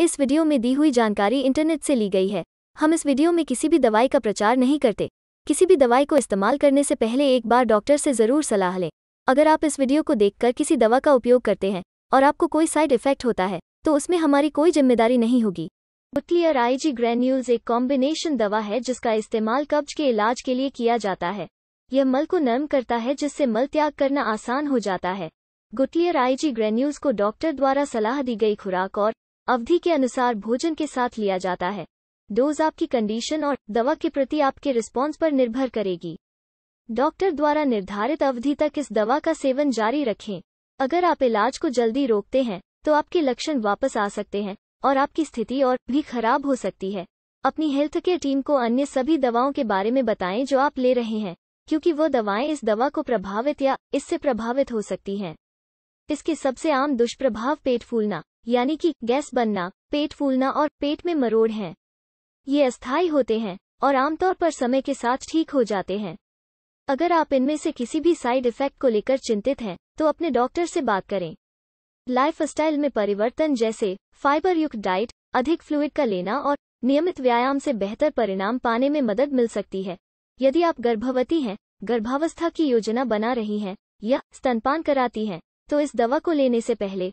इस वीडियो में दी हुई जानकारी इंटरनेट से ली गई है हम इस वीडियो में किसी भी दवाई का प्रचार नहीं करते किसी भी दवाई को इस्तेमाल करने से पहले एक बार डॉक्टर से ज़रूर सलाह लें अगर आप इस वीडियो को देखकर किसी दवा का उपयोग करते हैं और आपको कोई साइड इफेक्ट होता है तो उसमें हमारी कोई जिम्मेदारी नहीं होगी बुटलियर आईजी ग्रेन्यूल्स एक कॉम्बिनेशन दवा है जिसका इस्तेमाल कब्ज के इलाज के लिए किया जाता है यह मल को नर्म करता है जिससे मल त्याग करना आसान हो जाता है गुटियर आईजी ग्रेन्यूल्स को डॉक्टर द्वारा सलाह दी गई खुराक और अवधि के अनुसार भोजन के साथ लिया जाता है डोज आपकी कंडीशन और दवा के प्रति आपके रिस्पॉन्स पर निर्भर करेगी डॉक्टर द्वारा निर्धारित अवधि तक इस दवा का सेवन जारी रखें अगर आप इलाज को जल्दी रोकते हैं तो आपके लक्षण वापस आ सकते हैं और आपकी स्थिति और भी खराब हो सकती है अपनी हेल्थ केयर टीम को अन्य सभी दवाओं के बारे में बताएं जो आप ले रहे हैं क्योंकि वो दवाएं इस दवा को प्रभावित या इससे प्रभावित हो सकती हैं इसके सबसे आम दुष्प्रभाव पेट फूलना यानी कि गैस बनना पेट फूलना और पेट में मरोड़ हैं ये अस्थायी होते हैं और आमतौर पर समय के साथ ठीक हो जाते हैं अगर आप इनमें से किसी भी साइड इफेक्ट को लेकर चिंतित हैं तो अपने डॉक्टर से बात करें लाइफस्टाइल में परिवर्तन जैसे फाइबर युक्त डाइट अधिक फ्लूड का लेना और नियमित व्यायाम से बेहतर परिणाम पाने में मदद मिल सकती है यदि आप गर्भवती हैं गर्भावस्था की योजना बना रही हैं या स्तनपान कराती हैं तो इस दवा को लेने से पहले